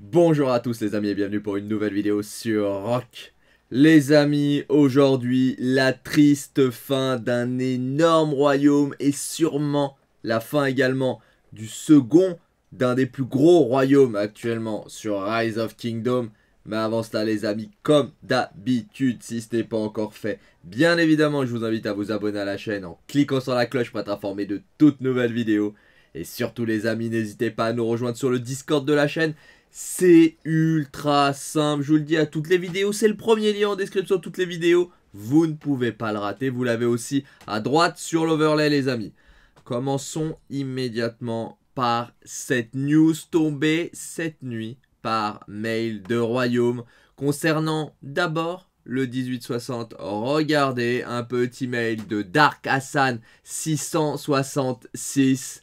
Bonjour à tous les amis et bienvenue pour une nouvelle vidéo sur Rock. Les amis, aujourd'hui la triste fin d'un énorme royaume et sûrement la fin également du second d'un des plus gros royaumes actuellement sur Rise of Kingdom. Mais avant cela les amis, comme d'habitude, si ce n'est pas encore fait, bien évidemment je vous invite à vous abonner à la chaîne en cliquant sur la cloche pour être informé de toutes nouvelles vidéos. Et surtout les amis, n'hésitez pas à nous rejoindre sur le Discord de la chaîne. C'est ultra simple, je vous le dis à toutes les vidéos, c'est le premier lien en description de toutes les vidéos. Vous ne pouvez pas le rater, vous l'avez aussi à droite sur l'overlay les amis. Commençons immédiatement par cette news tombée cette nuit mail de royaume concernant d'abord le 1860. Regardez un petit mail de Dark Hassan 666.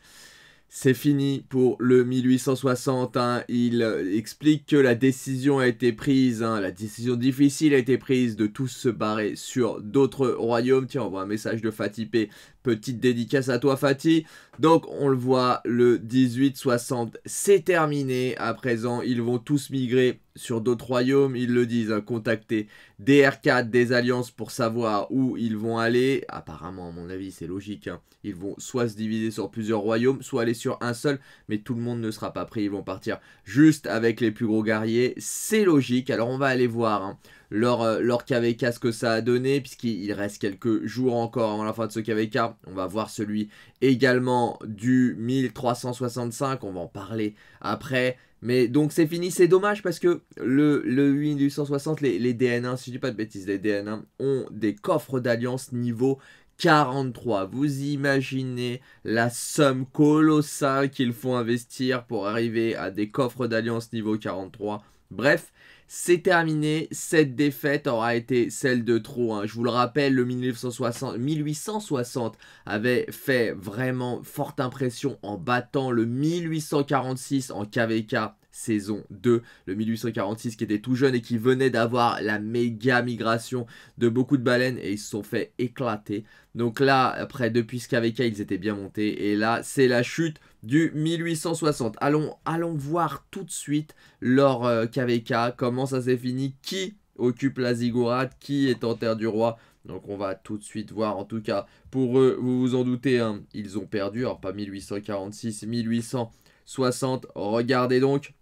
C'est fini pour le 1860. Hein. Il euh, explique que la décision a été prise, hein, la décision difficile a été prise de tous se barrer sur d'autres royaumes. Tiens, on voit un message de Fatipé Petite dédicace à toi Fatih. Donc on le voit, le 1860 c'est terminé. À présent, ils vont tous migrer sur d'autres royaumes. Ils le disent, hein, contacter des 4 des alliances pour savoir où ils vont aller. Apparemment, à mon avis, c'est logique. Hein. Ils vont soit se diviser sur plusieurs royaumes, soit aller sur un seul. Mais tout le monde ne sera pas pris. Ils vont partir juste avec les plus gros guerriers. C'est logique. Alors on va aller voir. Hein, leur, KVK, euh, ce que ça a donné, puisqu'il reste quelques jours encore avant la fin de ce KVK. On va voir celui également du 1365, on va en parler après. Mais donc c'est fini, c'est dommage parce que le, le 860, les, les DN1, si je dis pas de bêtises, les DN1 ont des coffres d'alliance niveau 43. Vous imaginez la somme colossale qu'il faut investir pour arriver à des coffres d'alliance niveau 43. Bref, c'est terminé, cette défaite aura été celle de trop. Hein. Je vous le rappelle, le 1860 avait fait vraiment forte impression en battant le 1846 en KVK saison 2. Le 1846 qui était tout jeune et qui venait d'avoir la méga migration de beaucoup de baleines et ils se sont fait éclater. Donc là, après, depuis ce KVK ils étaient bien montés. Et là, c'est la chute du 1860. Allons, allons voir tout de suite leur KVK, comment ça s'est fini, qui occupe la ziggurat, qui est en terre du roi. Donc on va tout de suite voir, en tout cas, pour eux, vous vous en doutez, hein, ils ont perdu, alors pas 1846, 1860. Regardez donc,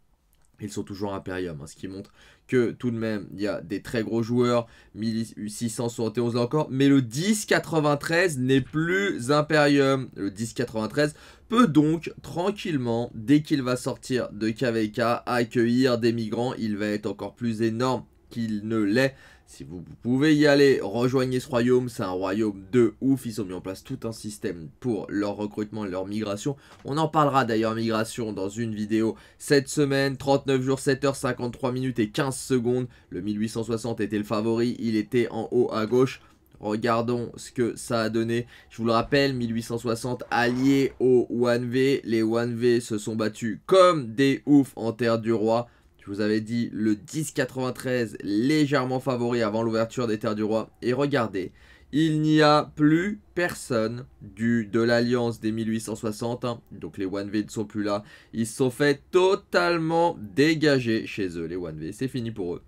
ils sont toujours Imperium, hein, ce qui montre que tout de même, il y a des très gros joueurs, 1671 là encore, mais le 1093 n'est plus Imperium. Le 1093 peut donc tranquillement, dès qu'il va sortir de KVK, accueillir des migrants. Il va être encore plus énorme qu'il ne l'est. Si vous pouvez y aller, rejoignez ce royaume, c'est un royaume de ouf, ils ont mis en place tout un système pour leur recrutement et leur migration. On en parlera d'ailleurs migration dans une vidéo cette semaine, 39 jours, 7h53 minutes et 15 secondes. Le 1860 était le favori, il était en haut à gauche. Regardons ce que ça a donné. Je vous le rappelle, 1860 allié au 1V. Les 1V se sont battus comme des oufs en terre du roi. Je vous avais dit le 10,93 légèrement favori avant l'ouverture des Terres du Roi. Et regardez, il n'y a plus personne du, de l'Alliance des 1860. Hein. Donc les 1V ne sont plus là. Ils se sont fait totalement dégager chez eux, les 1V. C'est fini pour eux.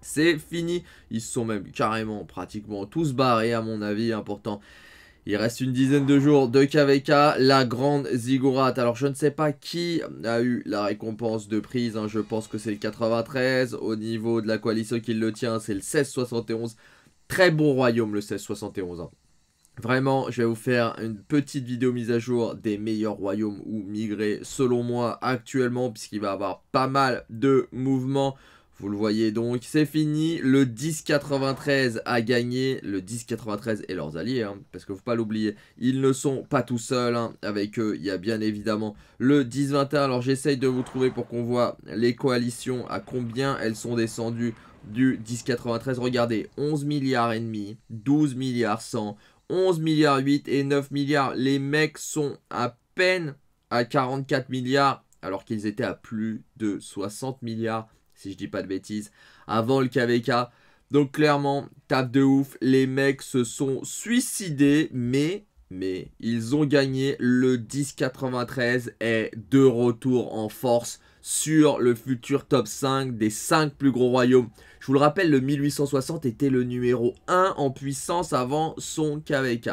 C'est fini. Ils sont même carrément, pratiquement tous barrés à mon avis. important hein, il reste une dizaine de jours de KVK, la grande ziggurat. Alors je ne sais pas qui a eu la récompense de prise, hein. je pense que c'est le 93. Au niveau de la coalition qui le tient, c'est le 1671. Très bon royaume le 1671. Hein. Vraiment, je vais vous faire une petite vidéo mise à jour des meilleurs royaumes où migrer selon moi actuellement, puisqu'il va y avoir pas mal de mouvements. Vous le voyez donc, c'est fini. Le 10 93 a gagné. Le 10 93 et leurs alliés, hein, parce parce ne faut pas l'oublier. Ils ne sont pas tout seuls. Hein. Avec eux, il y a bien évidemment le 10 10-21. Alors j'essaye de vous trouver pour qu'on voit les coalitions, à combien elles sont descendues du 10 93. Regardez, 11 milliards et demi, 12 milliards 100, 11 milliards 8 et 9 milliards. Les mecs sont à peine à 44 milliards alors qu'ils étaient à plus de 60 milliards si je dis pas de bêtises, avant le KVK. Donc clairement, taf de ouf, les mecs se sont suicidés, mais, mais ils ont gagné le 1093 93 et de retour en force sur le futur top 5 des 5 plus gros royaumes. Je vous le rappelle, le 1860 était le numéro 1 en puissance avant son KVK.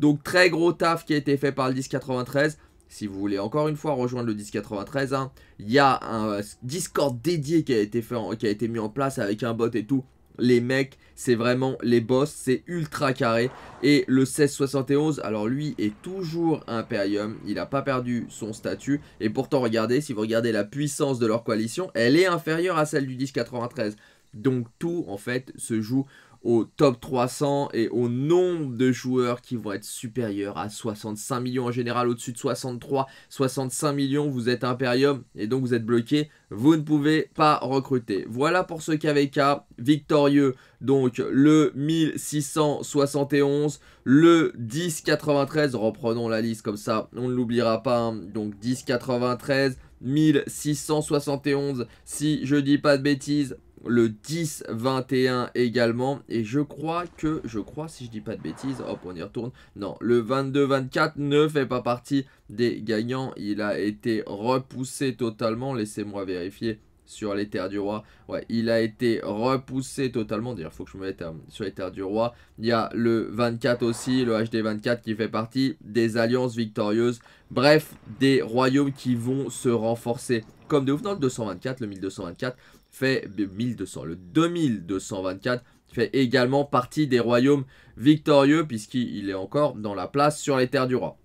Donc très gros taf qui a été fait par le 1093 si vous voulez encore une fois rejoindre le 1093, hein, il y a un euh, Discord dédié qui a, été fait qui a été mis en place avec un bot et tout. Les mecs, c'est vraiment les boss, c'est ultra carré. Et le 1671, alors lui est toujours Imperium, il n'a pas perdu son statut. Et pourtant, regardez, si vous regardez la puissance de leur coalition, elle est inférieure à celle du 1093. Donc tout, en fait, se joue au top 300 et au nombre de joueurs qui vont être supérieurs à 65 millions en général au-dessus de 63 65 millions vous êtes Imperium et donc vous êtes bloqué vous ne pouvez pas recruter voilà pour ce KVK victorieux donc le 1671 le 1093 reprenons la liste comme ça on ne l'oubliera pas hein. donc 1093 1671 si je dis pas de bêtises le 10, 21 également. Et je crois que, je crois si je dis pas de bêtises, hop on y retourne. Non, le 22, 24 ne fait pas partie des gagnants. Il a été repoussé totalement, laissez-moi vérifier sur les terres du roi. Ouais, il a été repoussé totalement. D'ailleurs, il faut que je me mette euh, sur les terres du roi. Il y a le 24 aussi, le HD24 qui fait partie des alliances victorieuses. Bref, des royaumes qui vont se renforcer. Comme de ouf dans le 224, le 1224, fait 1200. Le 2224 fait également partie des royaumes victorieux puisqu'il est encore dans la place sur les terres du roi.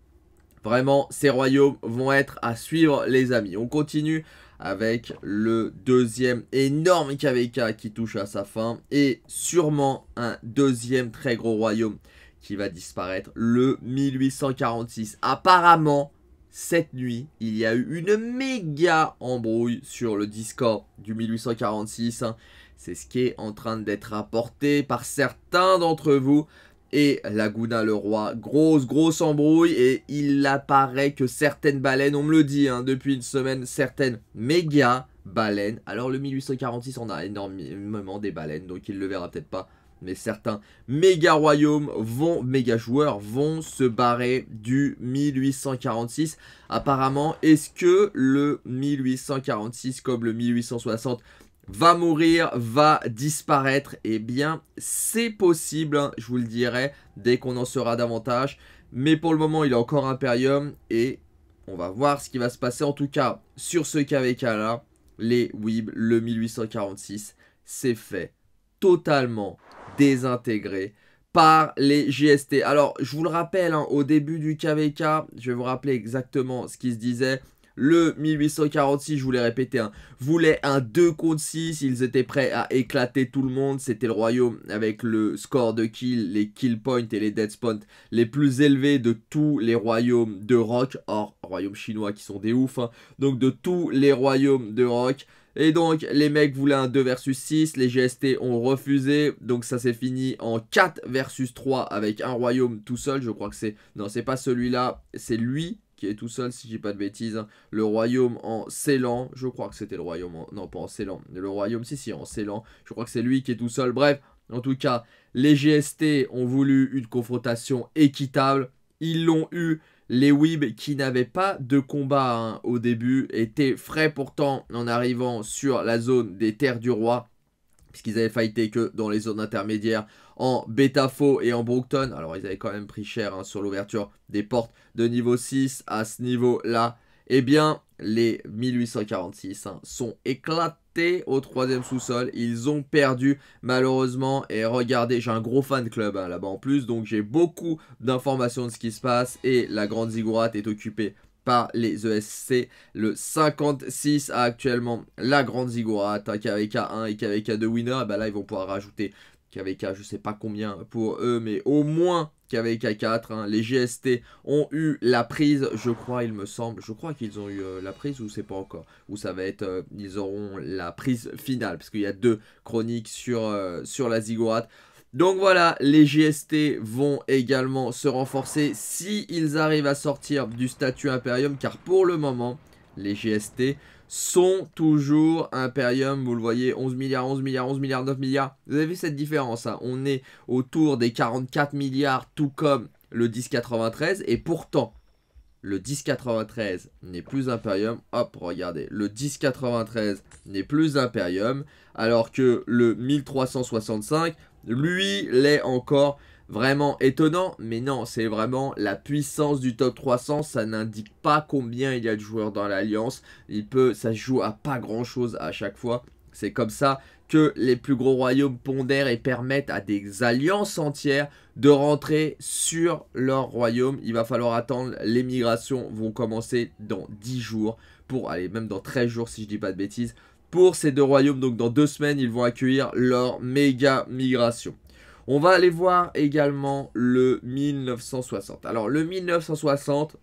Vraiment, ces royaumes vont être à suivre les amis. On continue avec le deuxième énorme KVK qui touche à sa fin et sûrement un deuxième très gros royaume qui va disparaître le 1846. Apparemment, cette nuit, il y a eu une méga embrouille sur le Discord du 1846. C'est ce qui est en train d'être rapporté par certains d'entre vous. Et Laguna le roi, grosse, grosse embrouille. Et il apparaît que certaines baleines, on me le dit hein, depuis une semaine, certaines méga baleines. Alors le 1846, on a énormément des baleines, donc il le verra peut-être pas mais certains méga royaumes vont, méga joueurs vont se barrer du 1846. Apparemment, est-ce que le 1846 comme le 1860 va mourir, va disparaître Eh bien, c'est possible, hein, je vous le dirai, dès qu'on en saura davantage. Mais pour le moment, il est encore Imperium et on va voir ce qui va se passer. En tout cas, sur ce KVK là, les WIB, le 1846, c'est fait totalement désintégrés par les JST. Alors, je vous le rappelle, hein, au début du KVK, je vais vous rappeler exactement ce qui se disait. Le 1846, je voulais répéter, répété, hein, voulait un 2 contre 6. Ils étaient prêts à éclater tout le monde. C'était le royaume avec le score de kill, les kill points et les dead spots les plus élevés de tous les royaumes de rock. Or, royaume chinois qui sont des oufs. Hein. donc, de tous les royaumes de rock. Et donc, les mecs voulaient un 2 versus 6, les GST ont refusé, donc ça s'est fini en 4 versus 3 avec un royaume tout seul, je crois que c'est... Non, c'est pas celui-là, c'est lui qui est tout seul, si je dis pas de bêtises, hein. le royaume en Célan, je crois que c'était le royaume, non pas en Célan, le royaume, si si, en Célan. je crois que c'est lui qui est tout seul, bref, en tout cas, les GST ont voulu une confrontation équitable, ils l'ont eu, les WIB qui n'avaient pas de combat hein, au début, étaient frais pourtant en arrivant sur la zone des terres du roi, puisqu'ils avaient fighté que dans les zones intermédiaires, en Betafo et en Brookton. Alors ils avaient quand même pris cher hein, sur l'ouverture des portes de niveau 6 à ce niveau-là. Eh bien, les 1846 hein, sont éclatés au troisième sous-sol. Ils ont perdu malheureusement. Et regardez, j'ai un gros fan club hein, là-bas en plus. Donc j'ai beaucoup d'informations de ce qui se passe. Et la Grande zigourate est occupée par les ESC. Le 56 a actuellement la Grande zigourate. KVK avec 1 et kvk avec 2 winner. Et eh ben là, ils vont pouvoir rajouter KVK, je sais pas combien pour eux, mais au moins KVK 4, hein, les GST ont eu la prise, je crois, il me semble, je crois qu'ils ont eu euh, la prise ou c'est pas encore, ou ça va être, euh, ils auront la prise finale, parce qu'il y a deux chroniques sur, euh, sur la ziggurat. Donc voilà, les GST vont également se renforcer s'ils ils arrivent à sortir du statut Imperium, car pour le moment, les GST sont toujours Imperium, vous le voyez, 11 milliards, 11 milliards, 11 milliards, 9 milliards. Vous avez vu cette différence, hein. on est autour des 44 milliards, tout comme le 1093, et pourtant, le 1093 n'est plus Imperium. Hop, regardez, le 1093 n'est plus Imperium, alors que le 1365, lui, l'est encore vraiment étonnant, mais non, c'est vraiment la puissance du top 300, ça n'indique pas combien il y a de joueurs dans l'alliance, il peut, ça joue à pas grand chose à chaque fois, c'est comme ça que les plus gros royaumes pondèrent et permettent à des alliances entières de rentrer sur leur royaume. Il va falloir attendre, les migrations vont commencer dans 10 jours, pour aller même dans 13 jours si je dis pas de bêtises, pour ces deux royaumes. Donc dans deux semaines, ils vont accueillir leur méga migration. On va aller voir également le 1960. Alors le 1960,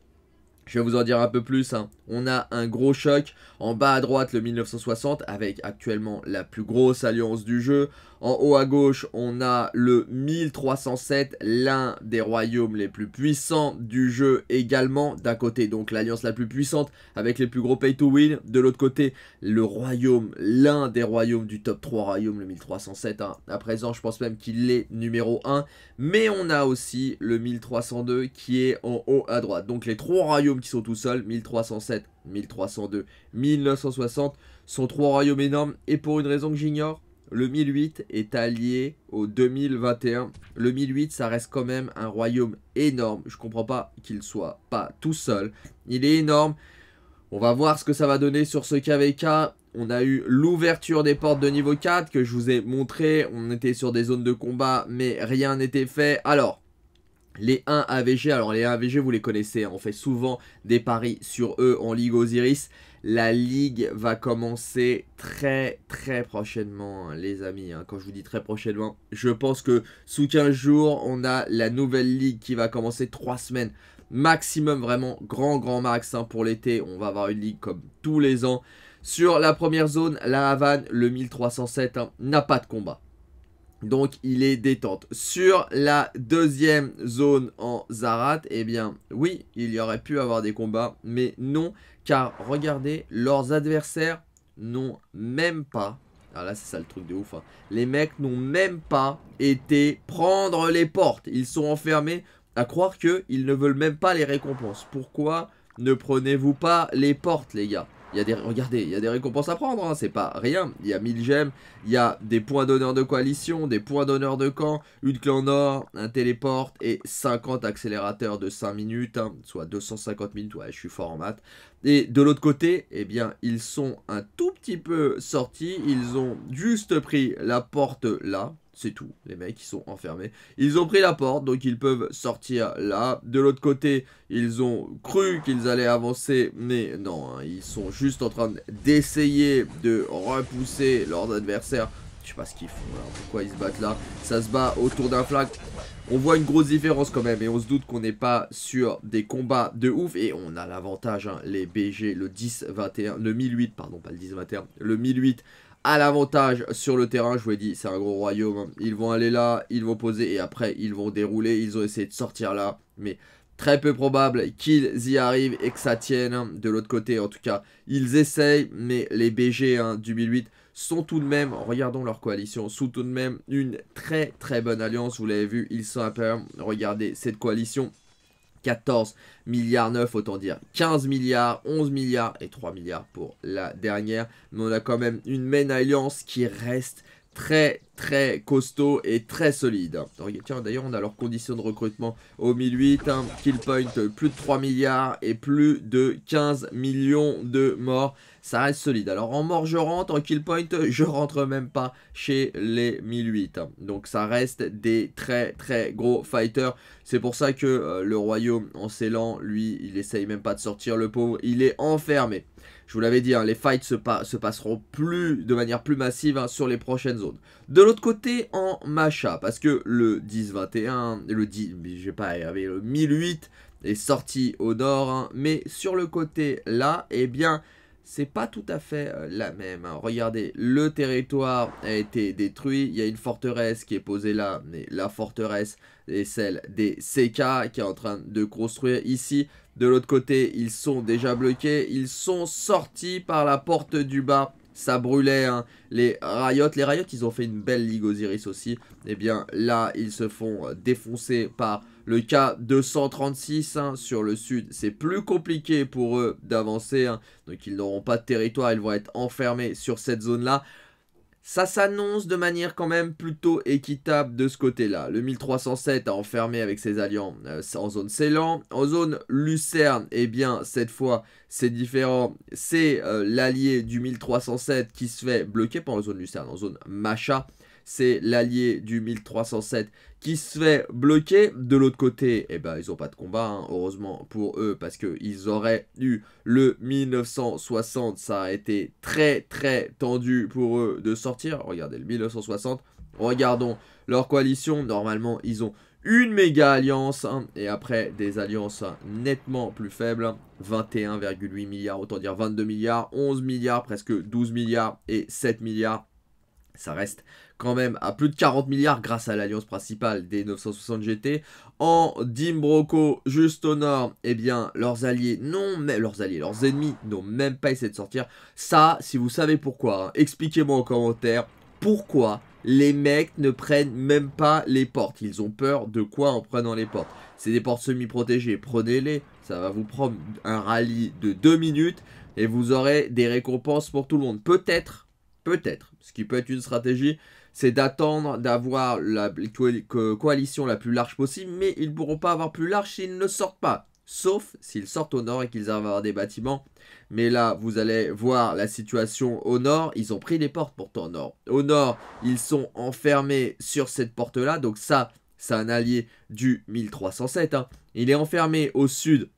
je vais vous en dire un peu plus. Hein. On a un gros choc en bas à droite le 1960 avec actuellement la plus grosse alliance du jeu. En haut à gauche, on a le 1307, l'un des royaumes les plus puissants du jeu également. D'un côté, donc l'alliance la plus puissante avec les plus gros pay to win. De l'autre côté, le royaume, l'un des royaumes du top 3 royaumes, le 1307. Hein. À présent, je pense même qu'il est numéro 1. Mais on a aussi le 1302 qui est en haut à droite. Donc les trois royaumes qui sont tout seuls, 1307, 1302, 1960, sont trois royaumes énormes. Et pour une raison que j'ignore, le 1008 est allié au 2021. Le 1008, ça reste quand même un royaume énorme. Je ne comprends pas qu'il ne soit pas tout seul. Il est énorme. On va voir ce que ça va donner sur ce KVK. On a eu l'ouverture des portes de niveau 4 que je vous ai montré. On était sur des zones de combat, mais rien n'était fait. Alors, les 1 AVG, alors les 1 AVG vous les connaissez, hein. on fait souvent des paris sur eux en Ligue Osiris. La Ligue va commencer très très prochainement hein, les amis, hein. quand je vous dis très prochainement, je pense que sous 15 jours on a la nouvelle Ligue qui va commencer 3 semaines maximum, vraiment grand grand max pour l'été. On va avoir une Ligue comme tous les ans. Sur la première zone, la Havane, le 1307 n'a pas de combat. Donc il est détente. Sur la deuxième zone en Zarat, eh bien oui, il y aurait pu avoir des combats, mais non, car regardez, leurs adversaires n'ont même pas alors ah là, c'est ça le truc de ouf. Hein. Les mecs n'ont même pas été prendre les portes. Ils sont enfermés à croire qu'ils ne veulent même pas les récompenses. Pourquoi ne prenez-vous pas les portes, les gars il y a des, regardez, il y a des récompenses à prendre, hein, c'est pas rien. Il y a 1000 gemmes, il y a des points d'honneur de coalition, des points d'honneur de camp, une clé en or, un téléporte et 50 accélérateurs de 5 minutes, hein, soit 250 minutes, ouais, je suis fort en maths. Et de l'autre côté, eh bien, ils sont un tout petit peu sortis, ils ont juste pris la porte là, c'est tout, les mecs, ils sont enfermés. Ils ont pris la porte, donc ils peuvent sortir là. De l'autre côté, ils ont cru qu'ils allaient avancer, mais non, hein. ils sont juste en train d'essayer de repousser leurs adversaires. Je sais pas ce qu'ils font là, pourquoi ils se battent là. Ça se bat autour d'un flag. On voit une grosse différence quand même et on se doute qu'on n'est pas sur des combats de ouf et on a l'avantage, hein. les BG, le 10-21, le 1008, pardon pas le 10-21, le 1008 à l'avantage sur le terrain. Je vous ai dit, c'est un gros royaume. Hein. Ils vont aller là, ils vont poser et après ils vont dérouler. Ils ont essayé de sortir là, mais très peu probable qu'ils y arrivent et que ça tienne. Hein. De l'autre côté, en tout cas, ils essayent, mais les BG hein, du 2008 sont tout de même, regardons leur coalition, sont tout de même une très très bonne alliance. Vous l'avez vu, ils sont à peine. regardez cette coalition 14 milliards 9, autant dire 15 milliards, 11 milliards et 3 milliards pour la dernière. Mais on a quand même une main alliance qui reste très très costaud et très solide. Tiens d'ailleurs on a leurs conditions de recrutement au 1008, hein, kill point plus de 3 milliards et plus de 15 millions de morts ça reste solide. Alors en mort, je rentre, en kill point, je rentre même pas chez les 1008. Donc ça reste des très très gros fighters. C'est pour ça que euh, le royaume en s'élan, lui, il essaye même pas de sortir le pauvre. Il est enfermé. Je vous l'avais dit, hein, les fights se, passeront plus de manière plus massive hein, sur les prochaines zones. De l'autre côté, en Macha, parce que le 10-21, le 10, j'ai pas avait le 1008 est sorti au nord, hein. mais sur le côté là, eh bien, c'est pas tout à fait euh, la même. Hein. Regardez, le territoire a été détruit. Il y a une forteresse qui est posée là, mais la forteresse est celle des CK qui est en train de construire ici. De l'autre côté, ils sont déjà bloqués. Ils sont sortis par la porte du bas. Ça brûlait, hein. les Riot, les Riot, ils ont fait une belle Ligue Osiris aussi. Et eh bien là, ils se font défoncer par le cas 236 hein, sur le sud, c'est plus compliqué pour eux d'avancer. Hein. Donc ils n'auront pas de territoire, ils vont être enfermés sur cette zone-là. Ça s'annonce de manière quand même plutôt équitable de ce côté-là. Le 1307 a enfermé avec ses alliants euh, en zone Ceylan. En zone Lucerne, eh bien, cette fois, c'est différent. C'est euh, l'allié du 1307 qui se fait bloquer, pas en zone Lucerne, en zone Macha. C'est l'allié du 1307 qui se fait bloquer. De l'autre côté, et eh ben, ils n'ont pas de combat, hein, heureusement pour eux, parce qu'ils auraient eu le 1960. Ça a été très très tendu pour eux de sortir. Regardez, le 1960. Regardons leur coalition. Normalement, ils ont une méga alliance hein, et après des alliances nettement plus faibles 21,8 hein. milliards autant dire 22 milliards 11 milliards presque 12 milliards et 7 milliards ça reste quand même à plus de 40 milliards grâce à l'alliance principale des 960 GT. En Dimbroco, juste au nord, eh bien, leurs alliés, non, mais leurs alliés, leurs ennemis n'ont même pas essayé de sortir. Ça, si vous savez pourquoi, hein, expliquez-moi en commentaire pourquoi les mecs ne prennent même pas les portes. Ils ont peur de quoi en prenant les portes C'est des portes semi-protégées, prenez-les. Ça va vous prendre un rallye de 2 minutes et vous aurez des récompenses pour tout le monde. Peut-être, peut-être, ce qui peut être une stratégie, c'est d'attendre d'avoir la coalition la plus large possible, mais ils ne pourront pas avoir plus large s'ils ne sortent pas. Sauf s'ils sortent au nord et qu'ils arrivent à avoir des bâtiments. Mais là, vous allez voir la situation au nord. Ils ont pris les portes pourtant au nord. Au nord, ils sont enfermés sur cette porte-là. Donc ça, c'est un allié du 1307. Hein. Il est enfermé au sud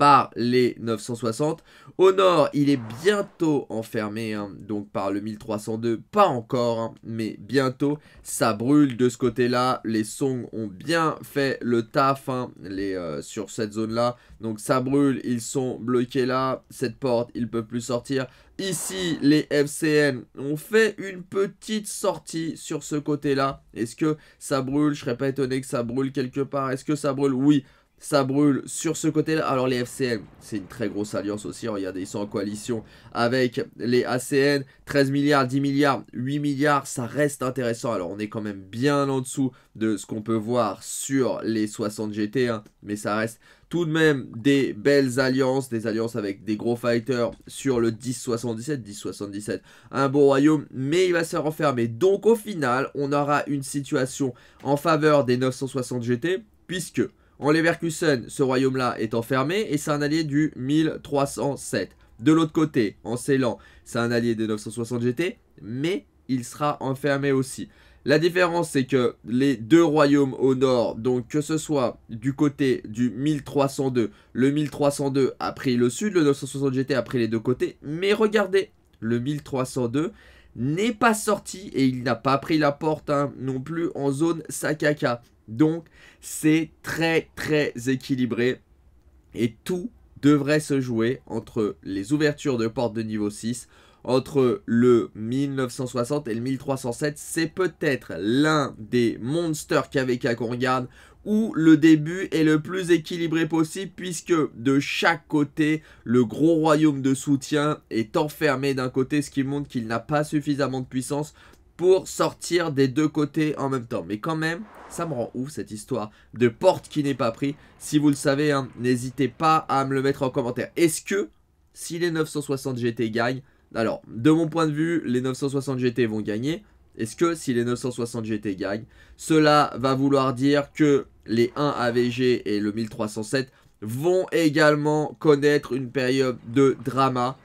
par les 960. Au nord, il est bientôt enfermé, hein, donc par le 1302, pas encore, hein, mais bientôt. Ça brûle de ce côté-là, les Song ont bien fait le taf hein, les, euh, sur cette zone-là. Donc ça brûle, ils sont bloqués là, cette porte, ils ne peuvent plus sortir. Ici, les FCN ont fait une petite sortie sur ce côté-là. Est-ce que ça brûle Je serais pas étonné que ça brûle quelque part. Est-ce que ça brûle Oui ça brûle sur ce côté-là. Alors les FCN, c'est une très grosse alliance aussi. Regardez, hein. ils sont en coalition avec les ACN. 13 milliards, 10 milliards, 8 milliards, ça reste intéressant. Alors on est quand même bien en dessous de ce qu'on peut voir sur les 60 GT, hein. mais ça reste tout de même des belles alliances, des alliances avec des gros fighters sur le 10-77, 10-77, un beau royaume, mais il va se renfermer. Donc au final, on aura une situation en faveur des 960 GT, puisque en Leverkusen, ce royaume-là est enfermé et c'est un allié du 1307. De l'autre côté, en Ceylan, c'est un allié du 960 GT, mais il sera enfermé aussi. La différence, c'est que les deux royaumes au nord, donc que ce soit du côté du 1302, le 1302 a pris le sud, le 960 GT a pris les deux côtés, mais regardez, le 1302 n'est pas sorti et il n'a pas pris la porte hein, non plus en zone Sakaka. Donc, c'est très très équilibré et tout devrait se jouer entre les ouvertures de portes de niveau 6, entre le 1960 et le 1307. C'est peut-être l'un des monsters KVK qu'on regarde où le début est le plus équilibré possible puisque de chaque côté, le gros royaume de soutien est enfermé d'un côté, ce qui montre qu'il n'a pas suffisamment de puissance pour sortir des deux côtés en même temps. Mais quand même, ça me rend ouf cette histoire de porte qui n'est pas pris. Si vous le savez, hein, n'hésitez pas à me le mettre en commentaire. Est-ce que si les 960 GT gagnent, alors de mon point de vue, les 960 GT vont gagner. Est-ce que si les 960 GT gagnent, cela va vouloir dire que les 1 AVG et le 1307 vont également connaître une période de drama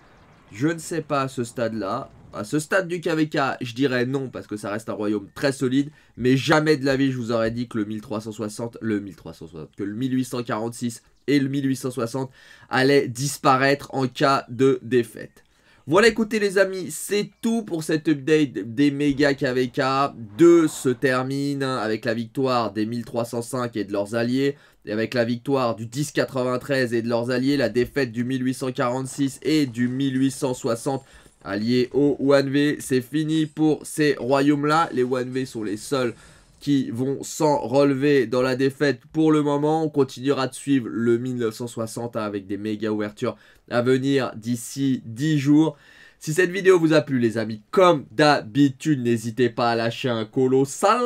je ne sais pas à ce stade-là à ce stade du KVK, je dirais non parce que ça reste un royaume très solide, mais jamais de la vie je vous aurais dit que le 1360, le 1360, que le 1846 et le 1860 allaient disparaître en cas de défaite. Voilà écoutez les amis, c'est tout pour cette update des méga KVK. Deux se termine avec la victoire des 1305 et de leurs alliés. Et avec la victoire du 1093 et de leurs alliés, la défaite du 1846 et du 1860 alliés au 1V. C'est fini pour ces royaumes-là. Les 1V sont les seuls qui vont s'en relever dans la défaite pour le moment. On continuera de suivre le 1960 avec des méga ouvertures à venir d'ici 10 jours. Si cette vidéo vous a plu les amis, comme d'habitude, n'hésitez pas à lâcher un colossal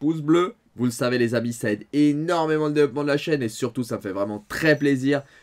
pouce bleu. Vous le savez les amis, ça aide énormément le développement de la chaîne et surtout ça me fait vraiment très plaisir.